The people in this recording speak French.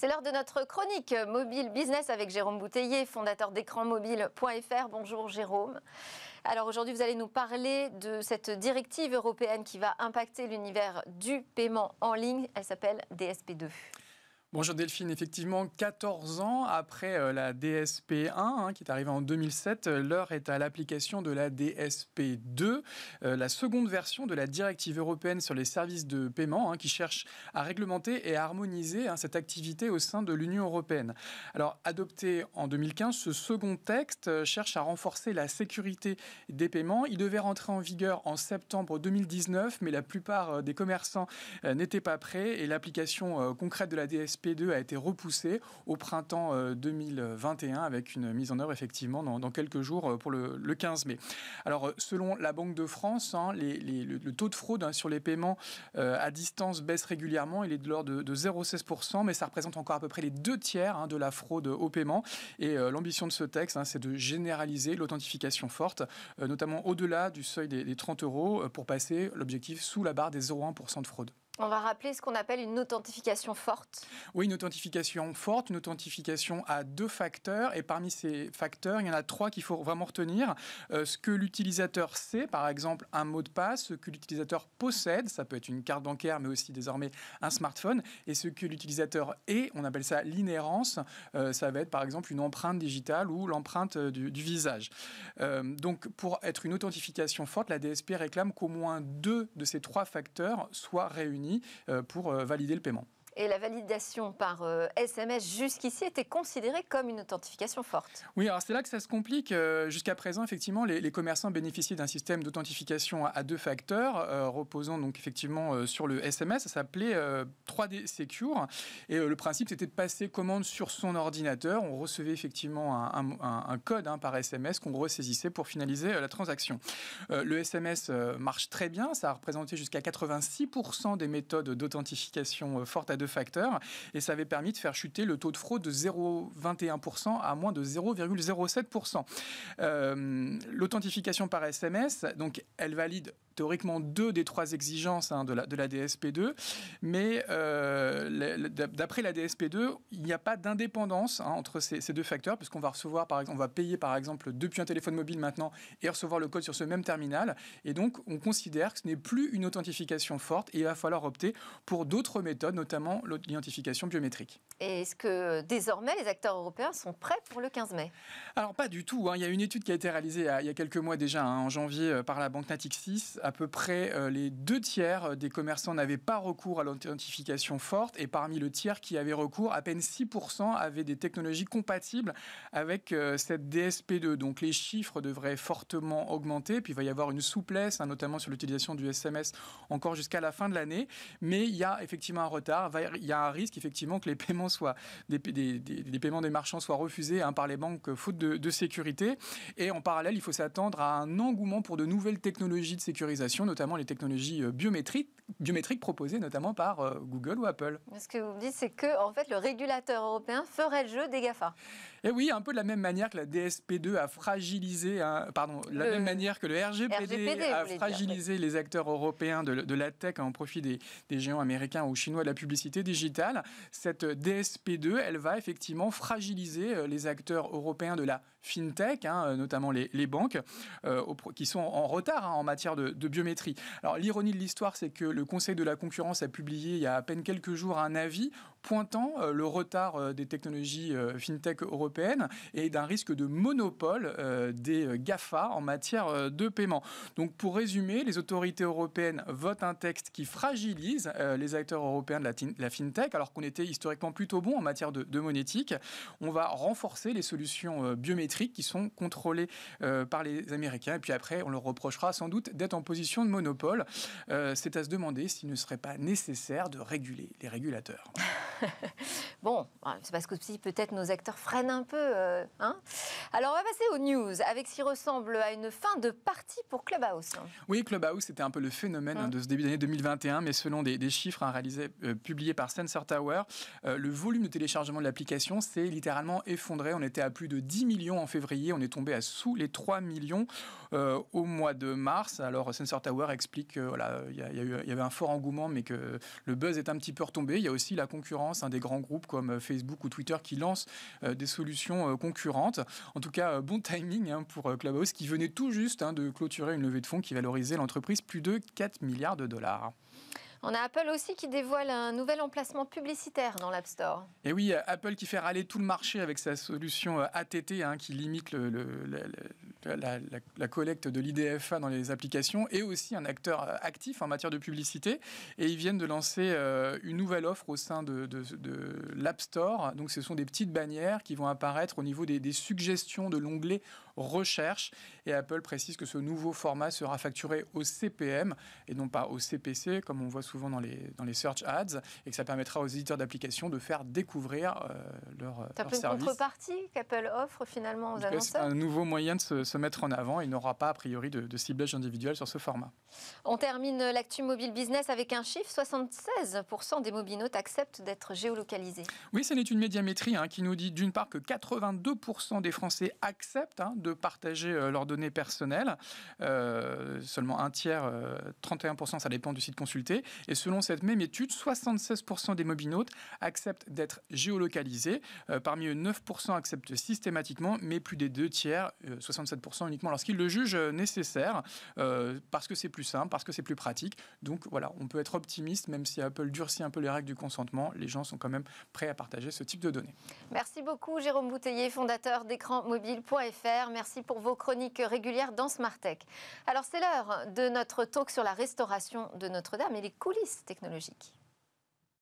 C'est l'heure de notre chronique mobile business avec Jérôme Bouteiller, fondateur d'écranmobile.fr. Bonjour Jérôme. Alors aujourd'hui, vous allez nous parler de cette directive européenne qui va impacter l'univers du paiement en ligne. Elle s'appelle DSP2. Bonjour Delphine, effectivement, 14 ans après euh, la DSP1 hein, qui est arrivée en 2007, euh, l'heure est à l'application de la DSP2, euh, la seconde version de la directive européenne sur les services de paiement hein, qui cherche à réglementer et à harmoniser hein, cette activité au sein de l'Union européenne. Alors, adopté en 2015, ce second texte cherche à renforcer la sécurité des paiements. Il devait rentrer en vigueur en septembre 2019, mais la plupart des commerçants n'étaient pas prêts et l'application concrète de la DSP p 2 a été repoussé au printemps 2021 euh, avec une mise en œuvre effectivement dans, quelques jours euh, pour le, 15 mai. Alors euh, selon la Banque de France, hein, le, taux de fraude hein, sur les paiements à distance baisse régulièrement. Il est de l'ordre de, 0,16%, mais ça représente encore à peu près les deux tiers hein, de la fraude au paiement. Et l'ambition de ce texte, c'est de généraliser l'authentification forte, notamment au-delà du seuil des, des 30 euros, pour passer l'objectif sous la barre des 0,1% de fraude. On va rappeler ce qu'on appelle une authentification forte. Oui, une authentification forte, une authentification à deux facteurs. Et parmi ces facteurs, il y en a trois qu'il faut vraiment retenir. Euh, ce que l'utilisateur sait, par exemple un mot de passe, ce que l'utilisateur possède, ça peut être une carte bancaire, mais aussi désormais un smartphone. Et ce que l'utilisateur est, on appelle ça l'inhérence. Euh, ça va être par exemple une empreinte digitale ou l'empreinte euh, du, visage. donc pour être une authentification forte, la DSP réclame qu'au moins deux de ces trois facteurs soient réunis euh, pour euh, valider le paiement et la validation par SMS euh, jusqu'ici était considérée comme une authentification forte. Oui, alors c'est là que ça se complique. Euh, jusqu'à présent, effectivement, les, commerçants bénéficiaient d'un système d'authentification à, deux facteurs, euh, reposant donc effectivement sur le SMS. Ça s'appelait 3D Secure. Et le principe, c'était de passer commande sur son ordinateur. On recevait effectivement un, code hein, par SMS qu'on ressaisissait pour finaliser la transaction. le SMS marche très bien. Ça a représenté jusqu'à 86% des méthodes d'authentification forte à deux facteurs. Et ça avait permis de faire chuter le taux de fraude de 0,21% à moins de 0,07%. Euh, l'authentification par SMS, donc elle valide théoriquement deux des trois exigences hein, de, la, de, la, DSP2, mais euh, d'après la DSP2, il n'y a pas d'indépendance hein, entre ces, deux facteurs, puisqu'on va recevoir, par exemple, on va payer par exemple depuis un téléphone mobile maintenant et recevoir le code sur ce même terminal, et donc on considère que ce n'est plus une authentification forte et il va falloir opter pour d'autres méthodes, notamment l'identification biométrique. Et est-ce que désormais les acteurs européens sont prêts pour le 15 mai Alors pas du tout. Hein. Il y a une étude qui a été réalisée euh, il y a quelques mois déjà, en janvier, euh, par la banque Natixis à peu près euh, les deux tiers euh, des commerçants n'avaient pas recours à l'authentification forte et parmi le tiers qui avait recours, à peine 6% avaient des technologies compatibles avec euh, cette DSP2. Donc les chiffres devraient fortement augmenter, puis il va y avoir une souplesse, hein, notamment sur l'utilisation du SMS encore jusqu'à la fin de l'année, mais il y a effectivement un retard, il y a un risque effectivement que les paiements soient, des, des, paiements des marchands soient refusés hein, par les banques faute de sécurité et en parallèle, il faut s'attendre à un engouement pour de nouvelles technologies de sécurité notamment les technologies euh, biométriques, biométriques proposées notamment par euh, Google ou Apple. Ce que vous me dites, c'est que en fait, le régulateur européen ferait le jeu des GAFA. Et eh oui, un peu de la même manière que la DSP2 a fragilisé, hein, pardon, la même manière que le RGPD, a fragilisé les acteurs européens de, la tech en profit des, géants américains ou chinois de la publicité digitale. Cette euh, DSP2, elle va effectivement fragiliser les acteurs européens de la fintech, hein, notamment les, banques, qui sont en retard hein, en matière de, biométrie. Alors l'ironie de l'histoire, c'est que le Conseil de la concurrence a publié il y a à peine quelques jours un avis pointant euh, le retard euh, des technologies euh, fintech européennes et d'un risque de monopole des GAFA en matière de paiement. Donc pour résumer, les autorités européennes votent un texte qui fragilise les acteurs européens de la, fintech, alors qu'on était historiquement plutôt bon en matière de, de monétique. On va renforcer les solutions biométriques qui sont contrôlées par les Américains. Et puis après, on leur reprochera sans doute d'être en position de monopole, euh, c'est à se demander s'il ne serait pas nécessaire de réguler les régulateurs. bon, ah, c'est parce que peut-être nos acteurs freinent un peu. Euh, hein. Alors on va passer aux news, avec ce qui ressemble à une fin de partie pour Clubhouse. Oui, Clubhouse, c'était un peu le phénomène hein, hein de ce début d'année 2021, mais selon des, chiffres réalisés, euh, publiés par Sensor Tower, euh, le volume de téléchargement de l'application s'est littéralement effondré. On était à plus de 10 millions en février, on est tombé à sous les 3 millions au mois de mars. Alors Sensor Tower explique qu'il voilà, y, y avait un fort engouement, mais que le buzz est un petit peu retombé. Il y a aussi la concurrence un hein, des grands groupes comme euh, Facebook ou Twitter qui lancent euh, des solutions euh, concurrentes. En tout cas, bon timing hein, pour Clubhouse qui venait tout juste hein, de clôturer une levée de fonds qui valorisait l'entreprise plus de 4 milliards de dollars. On a Apple aussi qui dévoile un nouvel emplacement publicitaire dans l'App Store. Et oui, Apple qui fait râler tout le marché avec sa solution ATT qui limite le, la, collecte de l'IDFA dans les applications est aussi un acteur euh, actif en matière de publicité. Et ils viennent de lancer euh, une nouvelle offre au sein de, l'App Store. Donc ce sont des petites bannières qui vont apparaître au niveau des, des suggestions de l'onglet recherche. Et Apple précise que ce nouveau format sera facturé au CPM et non pas au CPC, comme on voit souvent dans les, dans les search ads, et que ça permettra aux éditeurs d'applications de faire découvrir euh, leur, un euh, peu une contrepartie qu'Apple offre finalement aux annonceurs un nouveau moyen de se, mettre en avant. Il n'aura pas, a priori, de, ciblage individuel sur ce format. On termine l'actu mobile business avec un chiffre 76% des mobinautes acceptent d'être géolocalisés. Oui, n'est une médiamétrie hein, qui nous dit d'une part que 82% des Français acceptent hein, de partager euh, leurs données personnelles. Euh, seulement un tiers, 31%, euh, ça dépend du site consulté. Et selon cette même étude, 76% des mobinautes acceptent d'être géolocalisés. parmi eux, 9% acceptent systématiquement, mais plus des deux tiers, 67% uniquement lorsqu'ils le jugent nécessaire, parce que c'est plus simple, parce que c'est plus pratique. Donc voilà, on peut être optimiste, même si Apple durcit un peu les règles du consentement, les gens sont quand même prêts à partager ce type de données. Merci beaucoup Jérôme bouteillé fondateur d'écranmobile.fr. Merci pour vos chroniques régulières dans Smart Tech. Alors, c'est l'heure de notre talk sur la restauration de Notre-Dame et les coulisses technologiques.